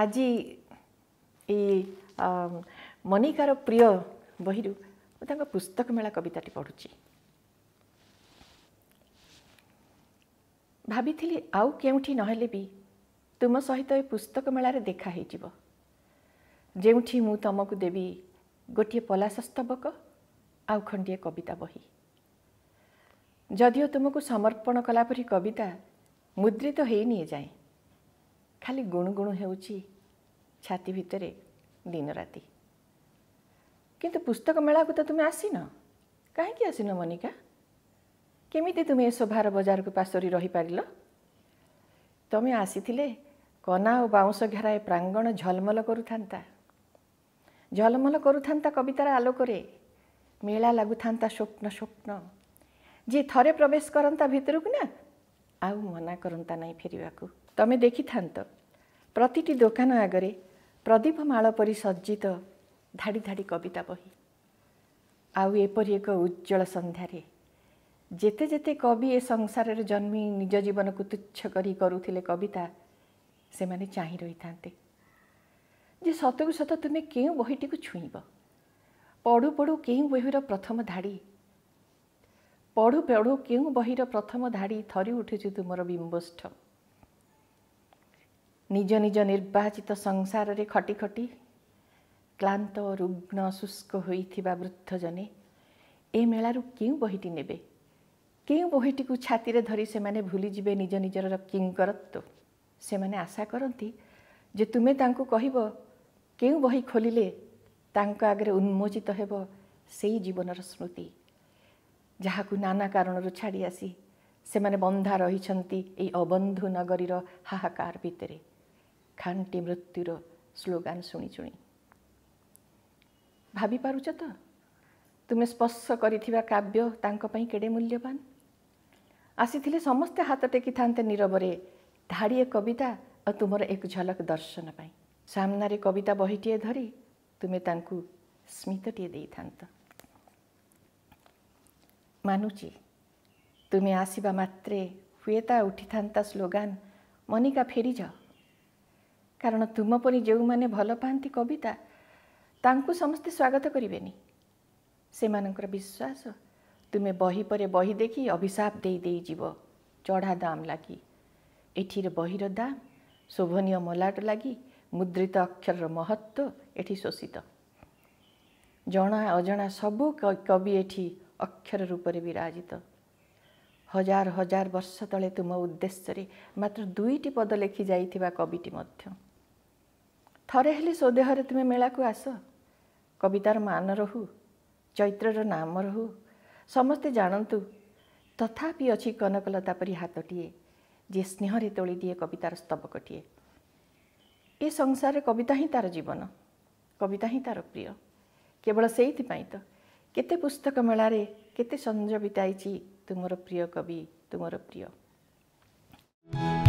ଆଜି ଏଇ ମନିକାର ପ୍ରିୟ ବହିରୁ ମୁଁ ତାଙ୍କ ପୁସ୍ତକ ମେଳା କବିତାଟି ପଢ଼ୁଛି ଭାବିଥିଲି ଆଉ କେଉଁଠି ନହେଲେ ବି ତୁମ ସହିତ ଏ ପୁସ୍ତକ ମେଳାରେ ଦେଖା ହୋଇଯିବ ଯେଉଁଠି ମୁଁ ତୁମକୁ ଦେବି ଗୋଟିଏ ପଲାଶସ୍ତବକ ଆଉ ଖଣ୍ଡିଏ କବିତା ବହି ଯଦିଓ ତୁମକୁ ସମର୍ପଣ କଲାପରି କବିତା ମୁଦ୍ରିତ ହୋଇନିଏ ଯାଏଁ ଖାଲି ଗୁଣୁଗୁଣୁ ହେଉଛି ଛାତି ଭିତରେ ଦିନରାତି କିନ୍ତୁ ପୁସ୍ତକ ମେଳାକୁ ତ ତୁମେ ଆସିନ କାହିଁକି ଆସିନ ମନିକା କେମିତି ତୁମେ ଏ ଶୋଭାର ବଜାରକୁ ପାଶୋରି ରହିପାରିଲ ତୁମେ ଆସିଥିଲେ କନା ଓ ବାଉଁଶ ଘେରାଏ ପ୍ରାଙ୍ଗଣ ଝଲମଲ କରୁଥାନ୍ତା ଝଲମଲ କରୁଥାନ୍ତା କବିତାର ଆଲୋକରେ ମେଳା ଲାଗୁଥାନ୍ତା ସ୍ୱପ୍ନ ସ୍ୱପ୍ନ ଯିଏ ଥରେ ପ୍ରବେଶ କରନ୍ତା ଭିତରକୁ ନା ଆଉ ମନା କରନ୍ତା ନାହିଁ ଫେରିବାକୁ ତମେ ଦେଖିଥାନ୍ତ ପ୍ରତିଟି ଦୋକାନ ଆଗରେ ପ୍ରଦୀପ ମାଳ ପରି ସଜ୍ଜିତ ଧାଡ଼ି ଧାଡ଼ି କବିତା ବହି ଆଉ ଏପରି ଏକ ଉଜ୍ଜଳ ସନ୍ଧ୍ୟାରେ ଯେତେ ଯେତେ କବି ଏ ସଂସାରରେ ଜନ୍ମି ନିଜ ଜୀବନକୁ ତୁଚ୍ଛ କରି କରୁଥିଲେ କବିତା ସେମାନେ ଚାହିଁ ରହିଥାନ୍ତେ ଯେ ସତକୁ ସତ ତୁମେ କେଉଁ ବହିଟିକୁ ଛୁଇଁବ ପଢ଼ୁ ପଢ଼ୁ କେଉଁ ବହିର ପ୍ରଥମ ଧାଡ଼ି ପଢ଼ୁ ପଢ଼ୁ କେଉଁ ବହିର ପ୍ରଥମ ଧାଡ଼ି ଥରି ଉଠୁଛି ତୁମର ବିମ୍ବୋଷ୍ଠ ନିଜ ନିଜ ନିର୍ବାଚିତ ସଂସାରରେ ଖଟି ଖଟି କ୍ଳାନ୍ତ ରୁଗ୍ନ ଶୁଷ୍କ ହୋଇଥିବା ବୃଦ୍ଧଜନେ ଏ ମେଳାରୁ କେଉଁ ବହିଟି ନେବେ କେଉଁ ବହିଟିକୁ ଛାତିରେ ଧରି ସେମାନେ ଭୁଲିଯିବେ ନିଜ ନିଜର କିଙ୍କରତ୍ୱ ସେମାନେ ଆଶା କରନ୍ତି ଯେ ତୁମେ ତାଙ୍କୁ କହିବ କେଉଁ ବହି ଖୋଲିଲେ ତାଙ୍କ ଆଗରେ ଉନ୍ମୋଚିତ ହେବ ସେଇ ଜୀବନର ସ୍ମୃତି ଯାହାକୁ ନାନା କାରଣରୁ ଛାଡ଼ି ଆସି ସେମାନେ ବନ୍ଧା ରହିଛନ୍ତି ଏଇ ଅବନ୍ଧୁ ନଗରୀର ହାହାକାର ଭିତରେ ଖାଣ୍ଟି ମୃତ୍ୟୁର ସ୍ଲୋଗାନ୍ ଶୁଣି ଶୁଣି ଭାବିପାରୁଛ ତ ତୁମେ ସ୍ପର୍ଶ କରିଥିବା କାବ୍ୟ ତାଙ୍କ ପାଇଁ କେଡ଼େ ମୂଲ୍ୟବାନ ଆସିଥିଲେ ସମସ୍ତେ ହାତ ଟେକିଥାନ୍ତେ ନିରବରେ ଧାଡ଼ିଏ କବିତା ଆଉ ତୁମର ଏକ ଝଲକ ଦର୍ଶନ ପାଇଁ ସାମ୍ନାରେ କବିତା ବହିଟିଏ ଧରି ତୁମେ ତାଙ୍କୁ ସ୍ମିତଟିଏ ଦେଇଥାନ୍ତ ମାନୁଛି ତୁମେ ଆସିବା ମାତ୍ରେ ହୁଏତା ଉଠିଥାନ୍ତା ସ୍ଲୋଗାନ୍ ମନିକା ଫେରିଯାଅ କାରଣ ତୁମ ପରି ଯେଉଁମାନେ ଭଲ ପାଆନ୍ତି କବିତା ତାଙ୍କୁ ସମସ୍ତେ ସ୍ୱାଗତ କରିବେନି ସେମାନଙ୍କର ବିଶ୍ୱାସ ତୁମେ ବହି ପରେ ବହି ଦେଖି ଅଭିଶାପ ଦେଇ ଦେଇଯିବ ଚଢ଼ା ଦାମ ଲାଗି ଏଠିର ବହିର ଦାମ ଶୋଭନୀୟ ମଲାଟ ଲାଗି ମୁଦ୍ରିତ ଅକ୍ଷରର ମହତ୍ଵ ଏଠି ଶୋଷିତ ଜଣା ଅଜଣା ସବୁ କବି ଏଠି ଅକ୍ଷର ରୂପରେ ବିରାଜିତ ହଜାର ହଜାର ବର୍ଷ ତଳେ ତୁମ ଉଦ୍ଦେଶ୍ୟରେ ମାତ୍ର ଦୁଇଟି ପଦ ଲେଖି ଯାଇଥିବା କବିଟି ମଧ୍ୟ ଥରେ ହେଲେ ସ୍ୱଦେହରେ ତୁମେ ମେଳାକୁ ଆସ କବିତାର ମାନ ରହୁ ଚୈତ୍ରର ନାମ ରହୁ ସମସ୍ତେ ଜାଣନ୍ତୁ ତଥାପି ଅଛି କନକଲତା ପରି ହାତଟିଏ ଯିଏ ସ୍ନେହରେ ତୋଳି ଦିଏ କବିତାର ସ୍ତବକଟିଏ ଏ ସଂସାରରେ କବିତା ହିଁ ତା'ର ଜୀବନ କବିତା ହିଁ ତା'ର ପ୍ରିୟ କେବଳ ସେଇଥିପାଇଁ ତ କେତେ ପୁସ୍ତକ ମେଳାରେ କେତେ ସଞ୍ଜ ବିତାଇଛି ତୁମର ପ୍ରିୟ କବି ତୁମର ପ୍ରିୟ